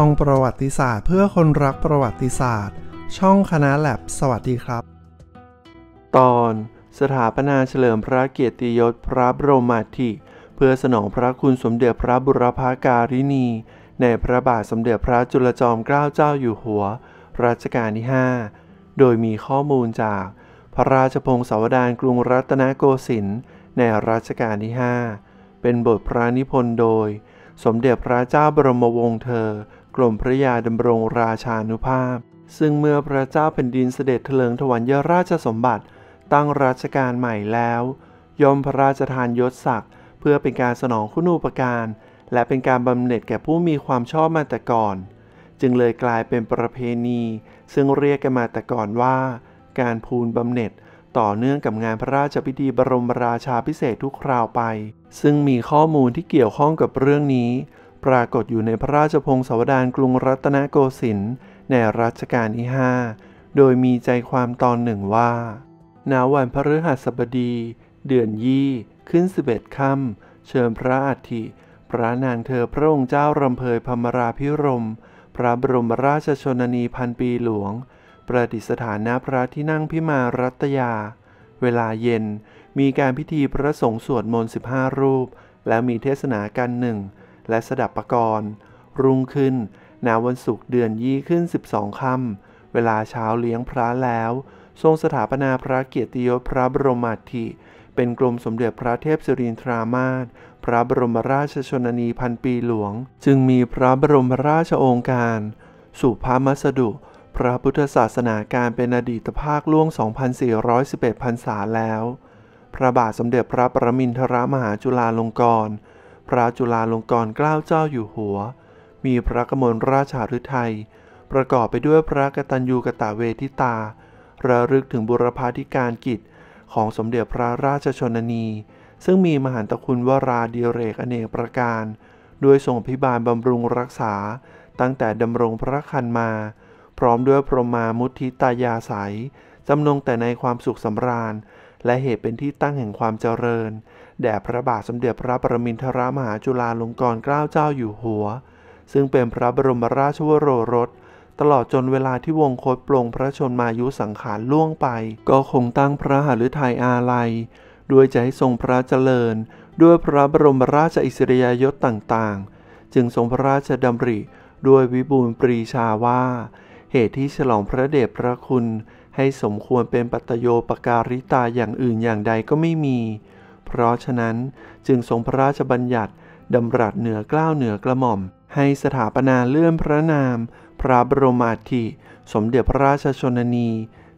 ช่องประวัติศาสตร์เพื่อคนรักประวัติศาสตร์ ช่องคณะแลบสวัสดีครับ ตอนสถาปนาเฉลิมพระเกียรติยศพระบรมธิเพื่อสนองพระคุณสมเด็จพระบุรพาการินีในพระบาทสมเด็จพระจุลจอมเกล้าเจ้าอยู่หัวรัชกาลที่5โดยมีข้อมูลจากพระราชพงศาวดารกรุงรัตนโกสินทร์ในรัชกาลที่5เป็นบทพระนิพนธ์โดยสมเด็จพระเจ้าบรมวงศ์เธอกรมพระยาดำรงราชานุภาพ ซึ่งเมื่อพระเจ้าแผ่นดินเสด็จเถลิงถวัลยราชสมบัติตั้งรัชกาลใหม่แล้ว ยอมพระราชทานยศศักดิ์เพื่อเป็นการสนองคุณูปการ และเป็นการบำเหน็จแก่ผู้มีความชอบมาแต่ก่อน จึงเลยกลายเป็นประเพณี ซึ่งเรียกกันมาแต่ก่อนว่า การพูนบำเหน็จต่อเนื่องกับงานพระราชพิธีบรมราชาพิเศษทุกคราวไป ซึ่งมีข้อมูลที่เกี่ยวข้องกับเรื่องนี้ปรากฏอยู่ในพระราชพงศาวดารกรุงรัตนโกสินทร์ในรัชกาลที่5โดยมีใจความตอนหนึ่งว่า ณ วันพฤหัสบดี เดือนยี่ ขึ้นสิบเอ็ดค่ำ เชิญพระอัฐิพระนางเธอพระองค์เจ้ารำเพยพมราพิรม พระบรมราชชนนีพันปีหลวง ประดิษฐานณพระที่นั่งพิมารัตยา เวลาเย็น มีการพิธีพระสงฆ์สวดมนต์15รูป และมีเทศนากันหนึ่งและสดับปกรณ์รุ่งขึ้น นาวันศุกร์เดือนยี่ขึ้น 12ค่ำเวลาเช้าเลี้ยงพระแล้ว ทรงสถาปนาพระเกียรติยศพระบรมอัฐิเป็นกรมสมเด็จพระเทพสิรินทรามาศพระบรมราชชนนีพันปีหลวง จึงมีพระบรมราชโองการ สุภามัสดุ พระพุทธศาสนาการเป็นอดีตภาคล่วง 2,411พรรษาแล้ว พระบาทสมเด็จพระประมินทรมหาจุฬาลงกรณพระจุลาลงกรณ์เกล้าเจ้าอยู่หัว มีพระกมลราชาฤทัยประกอบไปด้วยพระกตัญญูกตะเวทิตา ระลึกถึงบุรพาธิการกิจ ของสมเด็จพระราชชนนี ซึ่งมีมหันตคุณวราเดียเรกอเนกประการ ด้วยทรงพิบาลบำรุงรักษาตั้งแต่ดำรงพระคันมา พร้อมด้วยพรหมามุทิตายาสายจำนงแต่ในความสุขสำราญและเหตุเป็นที่ตั้งแห่งความเจริญแด่พระบาทสมเด็จพระประมินทรมหาจุฬาลงกรณเกล้าเจ้าอยู่หัว ซึ่งเป็นพระบรมราชวโรรสตลอดจนเวลาที่วงโคตรปลงพระชนมายุสังขารล่วงไป ก็คงตั้งพระหฤทัยอาลัย ด้วยจะให้ทรงพระเจริญ ด้วยพระบรมราชอิสริยยศต่างๆ จึงทรงพระราชดำริ ด้วยวิบูลปรีชาว่าเหตุที่ฉลองพระเดชพระคุณให้สมควรเป็นปัตโยปการิตาอย่างอื่นอย่างใดก็ไม่มี เพราะฉะนั้นจึงทรงพระราชบัญญัติดำรัสเหนือกล้าวเหนือกระหม่อมให้สถาปนาเลื่อนพระนาม พระบรมอัฐิสมเด็จพระราชชนนี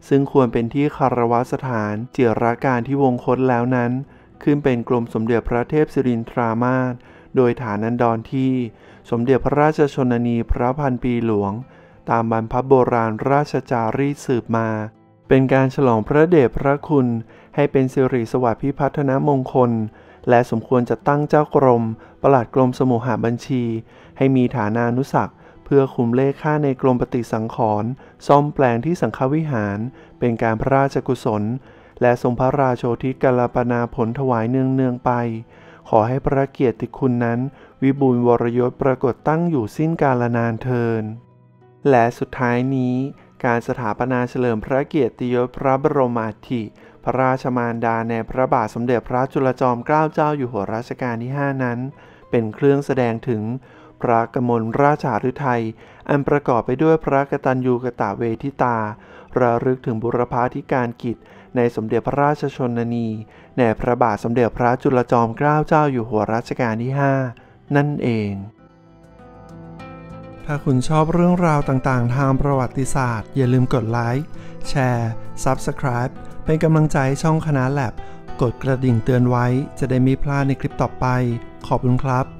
ซึ่งควรเป็นที่คารวะสถานเจรราการที่วงคตแล้วนั้น ขึ้นเป็นกรมสมเด็จพระเทพสิรินทรามาสโดยฐานันดรที่สมเด็จพระราชชนนีพระพันปีหลวงตามบรรพบโบราณราชจารีสืบมา เป็นการฉลองพระเดชพระคุณ ให้เป็นสิริสวัสดิ์พิพัฒนมงคล และสมควรจะตั้งเจ้ากรมประหลัดกรมสมุหบัญชี ให้มีฐานานุสักเพื่อคุมเลขค่าในกรมปฏิสังขรณ์ซ่อมแปลงที่สังฆวิหาร เป็นการพระราชกุศล และทรงพระราโชธิกาลปนาผลถวายเนืองเนืองไป ขอให้พระเกียรติคุณนั้น วิบูลวรยศปรากฏตั้งอยู่สิ้นกาลนานเทินและสุดท้ายนี้ การสถาปนาเฉลิมพระเกียรติยศพระบรมอัฐิพระราชมารดาในพระบาทสมเด็จพระจุลจอมเกล้าเจ้าอยู่หัวรัชกาลที่5นั้น เป็นเครื่องแสดงถึง พระกมลราชาฤทัยอันประกอบไปด้วยพระกตัญญูกตะเวทิตา ระลึกถึงบุรพาธิการกิจ ในสมเด็จพระราชชนนีในพระบาทสมเด็จพระจุลจอมเกล้าเจ้าอยู่หัวรัชกาลที่ 5 นั่นเองถ้าคุณชอบเรื่องราวต่างๆ ทางประวัติศาสตร์ อย่าลืมกดไลค์ แชร์ Subscribe เป็นกำลังใจช่องคณะแลบกดกระดิ่งเตือนไว้ จะได้ไม่พลาดในคลิปต่อไป ขอบคุณครับ